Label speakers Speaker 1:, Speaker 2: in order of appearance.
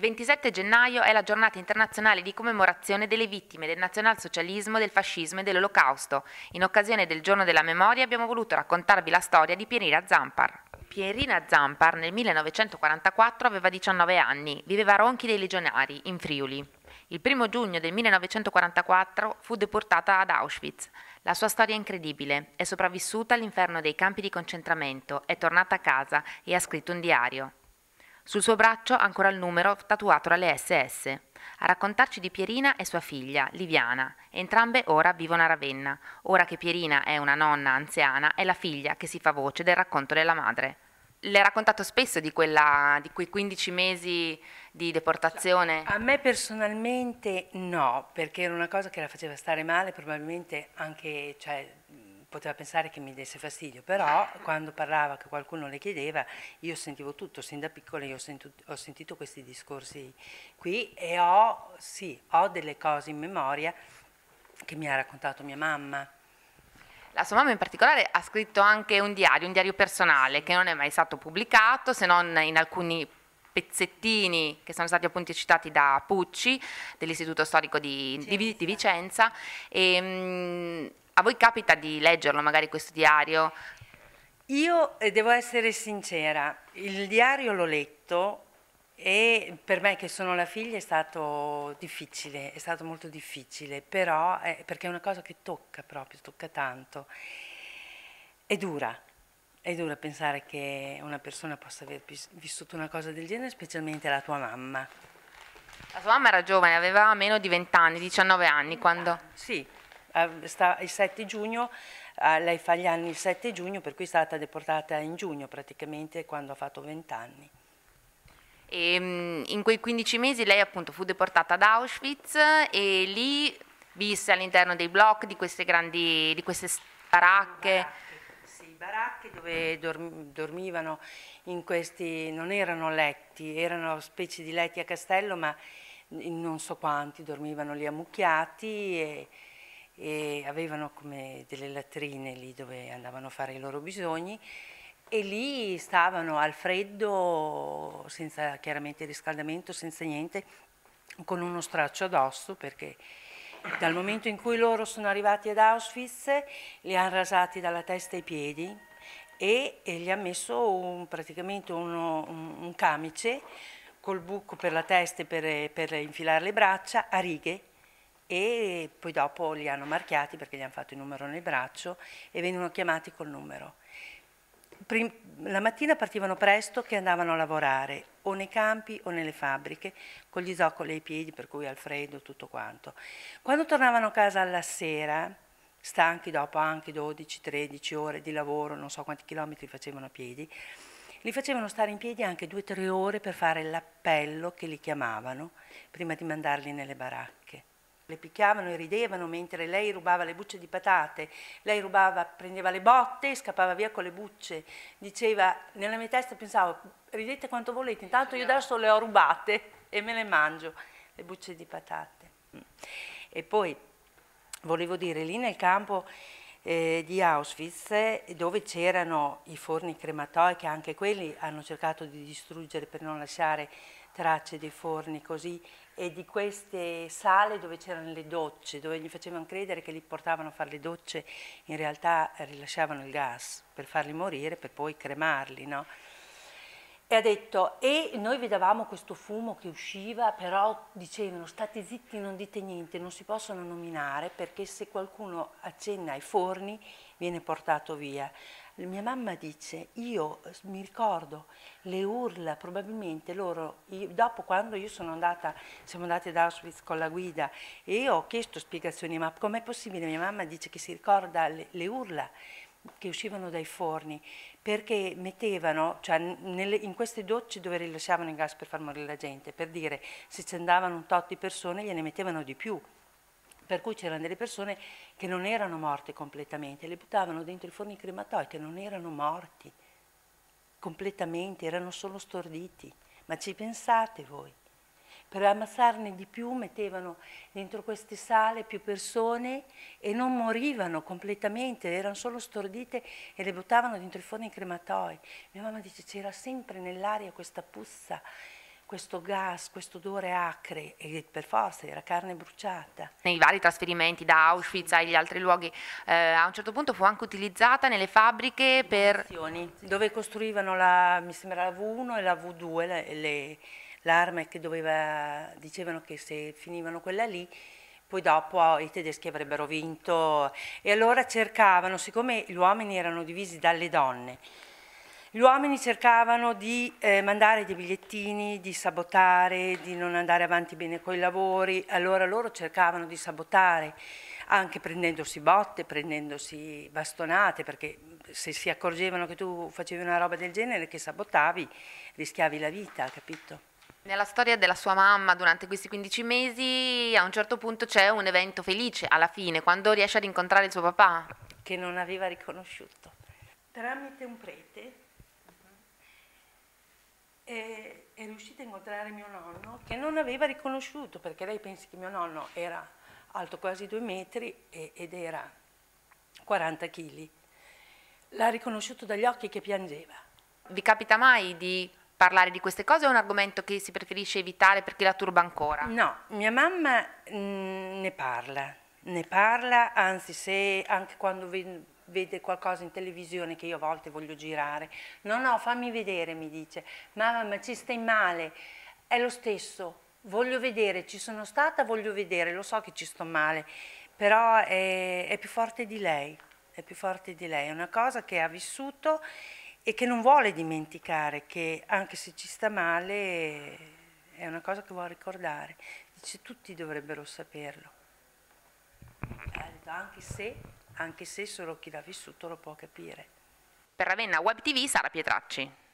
Speaker 1: Il 27 gennaio è la giornata internazionale di commemorazione delle vittime del nazionalsocialismo, del fascismo e dell'olocausto. In occasione del giorno della memoria abbiamo voluto raccontarvi la storia di Pierina Zampar. Pierina Zampar nel 1944 aveva 19 anni, viveva a Ronchi dei Legionari, in Friuli. Il primo giugno del 1944 fu deportata ad Auschwitz. La sua storia è incredibile, è sopravvissuta all'inferno dei campi di concentramento, è tornata a casa e ha scritto un diario. Sul suo braccio ancora il numero tatuato dalle SS. A raccontarci di Pierina è sua figlia, Liviana. Entrambe ora vivono a Ravenna. Ora che Pierina è una nonna anziana, è la figlia che si fa voce del racconto della madre. Le ha raccontato spesso di, quella, di quei 15 mesi di deportazione? A me personalmente no, perché era una cosa che la faceva stare
Speaker 2: male, probabilmente anche cioè, poteva pensare che mi desse fastidio, però quando parlava, che qualcuno le chiedeva, io sentivo tutto, sin da piccola io ho, sento, ho sentito questi discorsi qui e ho, sì, ho delle cose in memoria che
Speaker 1: mi ha raccontato mia mamma. La sua mamma in particolare ha scritto anche un diario, un diario personale che non è mai stato pubblicato se non in alcuni pezzettini che sono stati appunto citati da Pucci dell'Istituto Storico di, di, di Vicenza. E, a voi capita di leggerlo magari questo diario? Io eh, devo essere sincera, il diario l'ho letto e per
Speaker 2: me che sono la figlia è stato difficile, è stato molto difficile, però è, eh, perché è una cosa che tocca proprio, tocca tanto. È dura, è dura pensare che una persona possa aver vissuto una cosa del genere, specialmente la tua mamma.
Speaker 1: La tua mamma era giovane, aveva meno di 20 anni, 19 anni quando... Sì, eh, sta, il 7 giugno, eh, lei fa gli anni il 7 giugno, per cui è stata deportata in giugno praticamente quando ha fatto 20 anni. E, ehm, in quei 15 mesi lei appunto fu deportata ad Auschwitz e lì visse all'interno dei blocchi di queste grandi, di queste baracche
Speaker 2: baracche dove dormivano in questi, non erano letti, erano specie di letti a castello, ma non so quanti dormivano lì ammucchiati e, e avevano come delle latrine lì dove andavano a fare i loro bisogni e lì stavano al freddo, senza chiaramente riscaldamento, senza niente, con uno straccio addosso perché dal momento in cui loro sono arrivati ad Auschwitz li hanno rasati dalla testa ai piedi e, e gli hanno messo un, praticamente uno, un, un, camice col buco per la testa e per, per infilare le braccia a righe e poi dopo li hanno marchiati perché gli hanno fatto il numero nel braccio e venivano chiamati col numero. Prim la mattina partivano presto che andavano a lavorare o nei campi o nelle fabbriche con gli zoccoli ai piedi per cui al freddo tutto quanto. Quando tornavano a casa alla sera, stanchi dopo anche 12-13 ore di lavoro, non so quanti chilometri facevano a piedi, li facevano stare in piedi anche 2-3 ore per fare l'appello che li chiamavano prima di mandarli nelle baracche le picchiavano e ridevano mentre lei rubava le bucce di patate, lei rubava, prendeva le botte, scappava via con le bucce, diceva, nella mia testa pensavo, ridete quanto volete, intanto io adesso le ho rubate e me le mangio, le bucce di patate. Mm. E poi volevo dire, lì nel campo eh, di Auschwitz eh, dove c'erano i forni crematoi che anche quelli hanno cercato di distruggere per non lasciare tracce dei forni così e di queste sale dove c'erano le docce, dove gli facevano credere che li portavano a fare le docce, in realtà rilasciavano il gas per farli morire, per poi cremarli, no? e ha detto e noi vedevamo questo fumo che usciva però dicevano state zitti non dite niente non si possono nominare perché se qualcuno accenna ai forni viene portato via mia mamma dice io mi ricordo le urla probabilmente loro io, dopo quando io sono andata siamo andati ad Auschwitz con la guida e ho chiesto spiegazioni ma com'è possibile mia mamma dice che si ricorda le, le urla che uscivano dai forni perché mettevano, cioè nelle, in queste docce dove rilasciavano il gas per far morire la gente, per dire se ci andavano un tot di persone gliene mettevano di più, per cui c'erano delle persone che non erano morte completamente, le buttavano dentro i forni crematoi che non erano morti completamente, erano solo storditi, ma ci pensate voi? per ammazzarne di più mettevano dentro queste sale più persone e non morivano completamente, erano solo stordite e le buttavano dentro i forni crematoi. Mia mamma dice c'era sempre nell'aria questa puzza, questo gas,
Speaker 1: questo odore acre e per forza era carne bruciata. Nei vari trasferimenti da Auschwitz agli altri luoghi eh, a un certo punto fu anche utilizzata nelle fabbriche per...
Speaker 2: Dove costruivano la, mi sembra la V1 e la V2, le, le l'arma che doveva, dicevano che se finivano quella lì, poi dopo oh, i tedeschi avrebbero vinto e allora cercavano, siccome gli uomini erano divisi dalle donne, gli uomini cercavano di eh, mandare dei bigliettini, di sabotare, di non andare avanti bene con i lavori, allora loro cercavano di sabotare anche prendendosi botte, prendendosi bastonate, perché se si accorgevano che tu facevi una roba del genere, che sabotavi, rischiavi la vita, capito?
Speaker 1: Nella storia della sua mamma durante questi 15 mesi a un certo punto c'è un evento felice alla fine, quando riesce ad incontrare il suo papà. Che non aveva riconosciuto.
Speaker 2: Tramite un prete uh-huh. Eh, è, è riuscita a incontrare mio nonno che non aveva riconosciuto perché lei pensa che mio nonno era alto quasi due metri
Speaker 1: e, ed era 40 kg. L'ha riconosciuto dagli occhi che piangeva. Vi capita mai di parlare di queste cose o è un argomento che si preferisce evitare perché la turba ancora? No,
Speaker 2: mia mamma mm, ne parla, ne parla, anzi se anche quando vede qualcosa in televisione che io a volte voglio girare, no no fammi vedere mi dice, mamma ma ci stai male, è lo stesso, voglio vedere, ci sono stata, voglio vedere, lo so che ci sto male, però è, è più forte di lei, è più forte di lei, è una cosa che ha vissuto e che non vuole dimenticare che anche se ci sta male è una cosa che vuole ricordare. Dice tutti dovrebbero saperlo. Anche se, anche se solo chi l'ha vissuto lo può capire. Per Ravenna Web TV Sara Pietracci.